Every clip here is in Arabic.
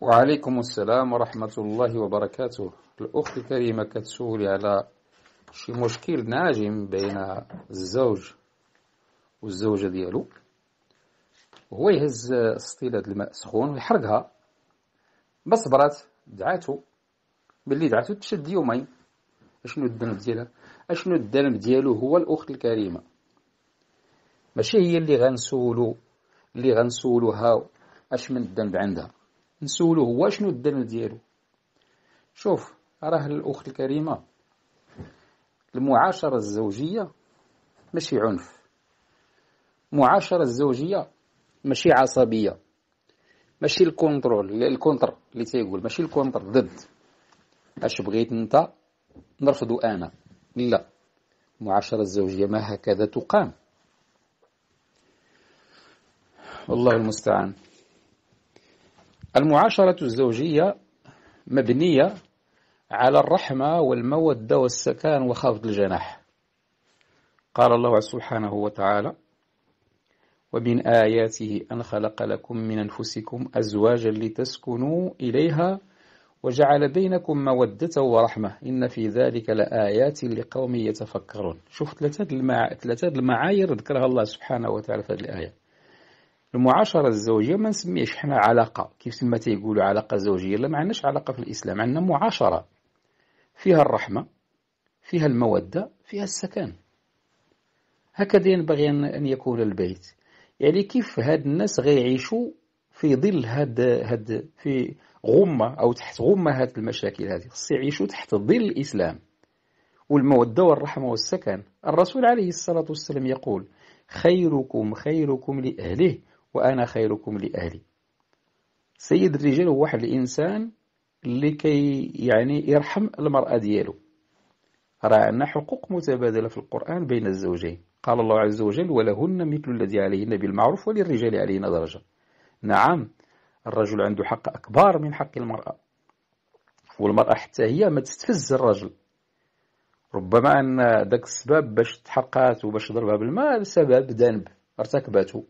وعليكم السلام ورحمة الله وبركاته الأخت الكريمة كتسولي على شي مشكل ناجم بين الزوج والزوجة ديالو هو يهز سطيلة الماء سخون ويحرقها بصبرات دعاتو باللي دعاتو تشد يومين اشنو الذنب ديالها اشنو الذنب ديالو هو الأخت الكريمة ماشي هي اللي غنسولو اللي غنسولوها اش من الذنب عندها نسولو هو شنو الدرن ديالو شوف راه الأخت الكريمة المعاشرة الزوجية ماشي عنف معاشرة الزوجية ماشي عصبية ماشي الكونترول الكونتر اللي تيقول ماشي الكونتر ضد اش بغيت انت نرفضو انا لا المعاشرة الزوجية ما هكذا تقام والله المستعان المعاشرة الزوجية مبنية على الرحمة والمودة والسكان وخفض الجناح قال الله سبحانه وتعالى ومن آياته أن خلق لكم من أنفسكم أزواجا لتسكنوا إليها وجعل بينكم مودة ورحمة إن في ذلك لآيات لقوم يتفكرون شوف ثلاثة المعايير ذكرها الله سبحانه وتعالى في هذه الآية المعاشرة الزوجية ما نسميهش حنا علاقة كيف سما تيقولوا علاقة زوجية لا ما عندناش علاقة في الإسلام عندنا معاشرة فيها الرحمة فيها المودة فيها السكن هكذا ينبغي أن يكون البيت يعني كيف هاد الناس غيعيشوا في ظل هاد هاد في غمة أو تحت غمة هاد المشاكل هذه خص يعيشوا تحت ظل الإسلام والمودة والرحمة والسكن الرسول عليه الصلاة والسلام يقول خيركم خيركم لأهله وأنا خيركم لأهلي سيد الرجال هو واحد الإنسان لكي يعني يرحم المرأة ديالو رأى أن حقوق متبادلة في القرآن بين الزوجين قال الله عز وجل ولهن مثل الذي عليهن بالمعروف وللرجال عليهن درجة نعم الرجل عنده حق أكبر من حق المرأة والمرأة حتى هي ما تستفز الرجل ربما أن ذاك السبب باش تحرقات وباش ضربها بالماء سبب ذنب ارتكبته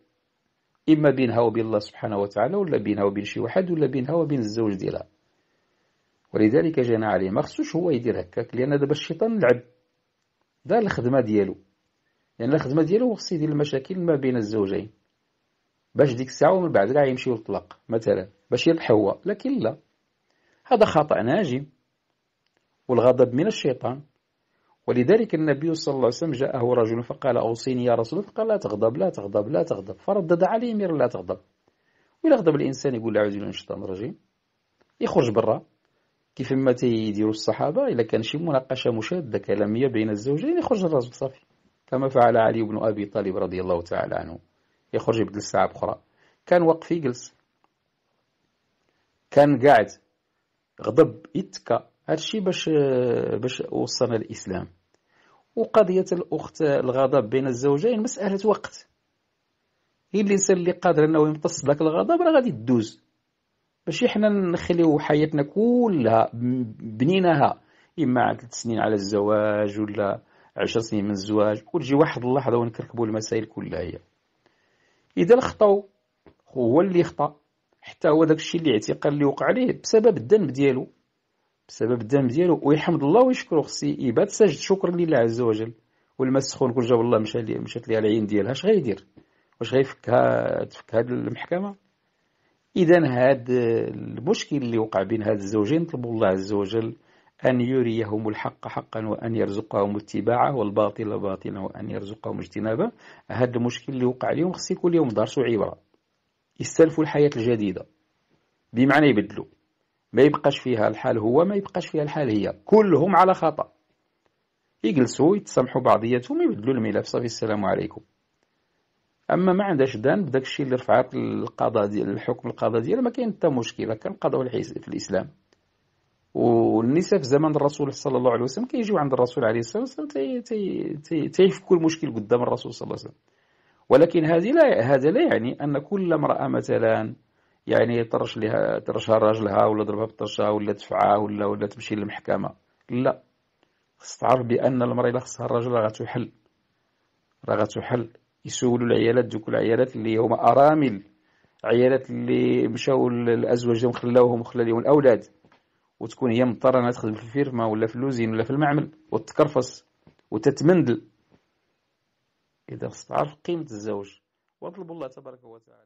اما بينها وبين الله سبحانه وتعالى ولا بينها وبين شي واحد ولا بينها وبين الزوج ديالها ولذلك جانا عليه ما خصوش هو يدير هكاك لان دابا الشيطان لعب دا الخدمه ديالو لان الخدمه ديالو هو خصو يدير المشاكل ما بين الزوجين باش ديك الساعه ومن بعد راه يمشيو للطلاق مثلا باش يربح هو لكن لا هذا خطا ناجم والغضب من الشيطان ولذلك النبي صلى الله عليه وسلم جاءه رجل فقال أوصيني يا رسول الله فقال لا تغضب لا تغضب لا تغضب فردد عليه مير لا تغضب وإلا غضب الإنسان يقول أعوذ بالله من الشيطان الرجيم يخرج برا كيف ما تيديروا الصحابة إلا كان شي مناقشة مشادة كلامية بين الزوجين يخرج الرجل صافي كما فعل علي بن أبي طالب رضي الله تعالى عنه يخرج يبدل ساعة أخرى كان وقف يجلس كان قاعد غضب يتكى هادشي باش باش وصلنا الإسلام وقضية الأخت الغضب بين الزوجين مسألة وقت هي إيه الإنسان اللي قادر أنه يمتص ذاك الغضب راه غادي تدوز ماشي حنا نخليو حياتنا كلها بنيناها إما ثلاث سنين على الزواج ولا عشر سنين من الزواج وتجي واحد اللحظة ونكركبوا المسائل كلها هي إذا الخطو هو اللي خطأ حتى هو داك الشيء اللي اعتقال اللي وقع عليه بسبب الذنب ديالو بسبب الدم ديالو ويحمد الله ويشكره خصي يبات ساجد شكرا لله عز وجل والماء السخون كل جاب الله مشى مشات ليها على العين ديالها اش غيدير واش غيفكها تفك هاد المحكمه اذا هاد المشكل اللي وقع بين هاد الزوجين طلبوا الله عز وجل أن يريهم الحق حقا وأن يرزقهم اتباعه والباطل باطلا وأن يرزقهم اجتنابه هذا المشكل اللي وقع اليوم خصي كل يوم درس وعبرة يستلفوا الحياة الجديدة بمعنى يبدلوا ما يبقاش فيها الحال هو ما يبقاش فيها الحال هي كلهم على خطأ يجلسوا يتسامحوا بعضياتهم يبدلوا الملف صافي السلام عليكم اما ما عندهاش ذنب داك الشيء اللي رفعات القضاء ديال الحكم القضاء ديالها ما كاين حتى مشكله كان القضاء في الاسلام والنساء في زمن الرسول صلى الله عليه وسلم كيجيو عند الرسول عليه الصلاه والسلام تيفكوا المشكل قدام الرسول صلى الله عليه وسلم ولكن هذه لا هذا لا يعني ان كل امراه مثلا يعني طرش لها طرشها راجلها ولا ضربها بالطرشه ولا دفعها ولا ولا تمشي للمحكمه لا تعرف بان المراه الا خصها الراجل راه غتحل راه غتحل يسولوا العيالات دوك العيالات اللي هما ارامل عيالات اللي مشاو الازواج ديالهم خلاوهم وخلا ليهم الاولاد وتكون هي مضطره انها تخدم في الفيرما ولا في اللوزين ولا في المعمل وتكرفص وتتمندل اذا خص تعرف قيمه الزوج واطلب الله تبارك وتعالى